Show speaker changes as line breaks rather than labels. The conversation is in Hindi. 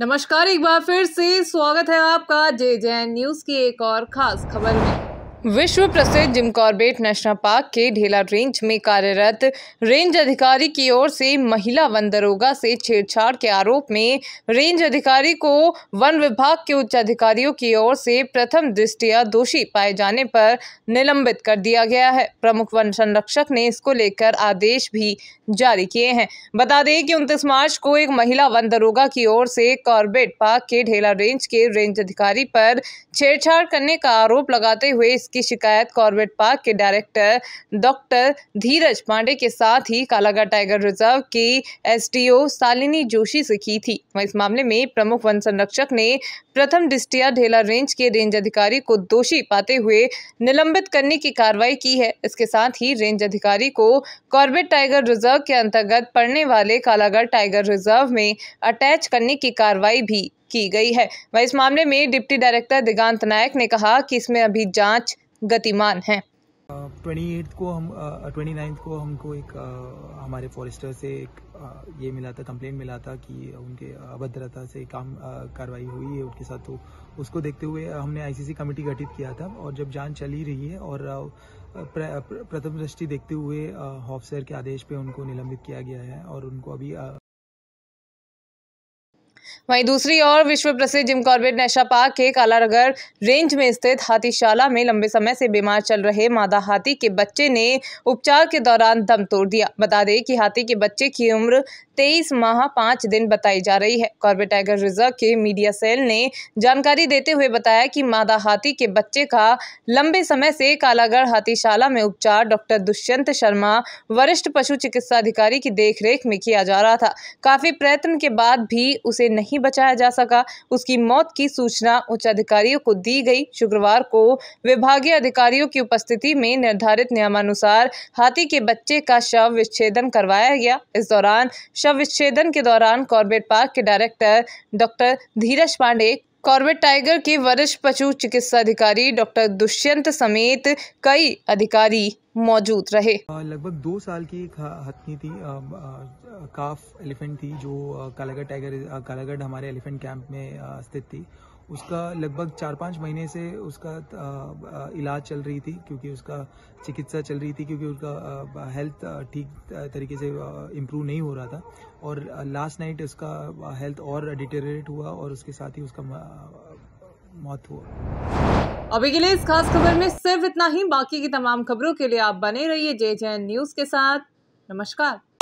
नमस्कार एक बार फिर से स्वागत है आपका जे जैन न्यूज की एक और खास खबर में विश्व प्रसिद्ध जिम कॉर्बेट नेशनल पार्क के ढेला रेंज में कार्यरत रेंज अधिकारी की ओर से महिला वन दरोगा से छेड़छाड़ के आरोप में रेंज अधिकारी को वन विभाग के उच्च अधिकारियों की ओर से प्रथम दृष्टिया दोषी पाए जाने पर निलंबित कर दिया गया है प्रमुख वन संरक्षक ने इसको लेकर आदेश भी जारी किए हैं बता दें कि उनतीस मार्च को एक महिला वन दरोगा की ओर से कॉर्बेट पार्क के ढेला रेंज के रेंज अधिकारी पर छेड़छाड़ करने का आरोप लगाते हुए की शिकायत कॉर्बेट पार्क के डायरेक्टर डॉक्टर धीरज पांडे के साथ ही कालागढ़ टाइगर रिजर्व की एसडीओ सालिनी जोशी से की थी इस मामले में प्रमुख वन संरक्षक ने प्रथम डिस्टिया ढेला रेंज के रेंज अधिकारी को दोषी पाते हुए निलंबित करने की कार्रवाई की है इसके साथ ही रेंज अधिकारी को कॉर्बेट टाइगर रिजर्व के अंतर्गत पड़ने वाले कालागढ़ टाइगर रिजर्व में अटैच करने की कार्रवाई भी की गई है वह इस मामले में डिप्टी डायरेक्टर दिगांत नायक ने कहा कि इसमें अभी जांच गतिमान है
ट्वेंटी को हम ट्वेंटी नाइन्थ को हमको एक आ, हमारे फॉरेस्टर से एक आ, ये मिला था कंप्लेंट मिला था कि उनके अभद्रता से काम कार्रवाई हुई है उनके साथ तो उसको देखते हुए हमने आईसीसी कमेटी गठित किया था और जब जांच चली रही है और प्रथम दृष्टि देखते हुए हॉफ सर के आदेश पे उनको निलंबित किया गया है और उनको अभी
वहीं दूसरी ओर विश्व प्रसिद्ध जिम कॉर्बेट नेशा पार्क के कालानगर रेंज में स्थित हाथीशाला में लंबे समय से बीमार चल रहे मादा हाथी के बच्चे ने उपचार के दौरान दम तोड़ दिया बता दें कि हाथी के बच्चे की उम्र तेईस माह पाँच दिन बताई जा रही है कॉर्बेट टाइगर रिजर्व के मीडिया सेल ने जानकारी देते हुए बताया कि मादा हाथी के बच्चे का लंबे समय से कालागढ़ हाथीशाला में उपचार डॉक्टर दुष्यंत शर्मा वरिष्ठ पशु चिकित्सा अधिकारी की देखरेख में किया जा रहा था काफी प्रयत्न के बाद भी उसे नहीं नहीं बचाया जा सका उसकी मौत की सूचना उच्च अधिकारियों को दी गई शुक्रवार को विभागीय अधिकारियों की उपस्थिति में निर्धारित नियमानुसार हाथी के बच्चे का शव विच्छेदन करवाया गया इस दौरान शव विच्छेदन के दौरान कॉर्बेट पार्क के director doctor Dheeraj Pandey Corbett tiger के वरिष्ठ पशु चिकित्सा अधिकारी डॉक्टर दुष्यंत समेत कई अधिकारी
मौजूद रहे लगभग दो साल की एक हथनी थी आ, आ, काफ एलिफेंट थी जो कालागढ़ टाइगर कालागढ़ हमारे एलिफेंट कैंप में स्थित थी उसका लगभग चार पाँच महीने से उसका इलाज चल रही थी क्योंकि उसका चिकित्सा चल रही थी क्योंकि उसका हेल्थ ठीक तरीके से इम्प्रूव नहीं हो रहा था और लास्ट नाइट उसका हेल्थ और डिटेरेट हुआ और उसके साथ ही उसका मौत हुआ
अभी के लिए इस खास खबर में सिर्फ इतना ही बाकी की तमाम खबरों के लिए आप बने रहिए जे जैन न्यूज के साथ नमस्कार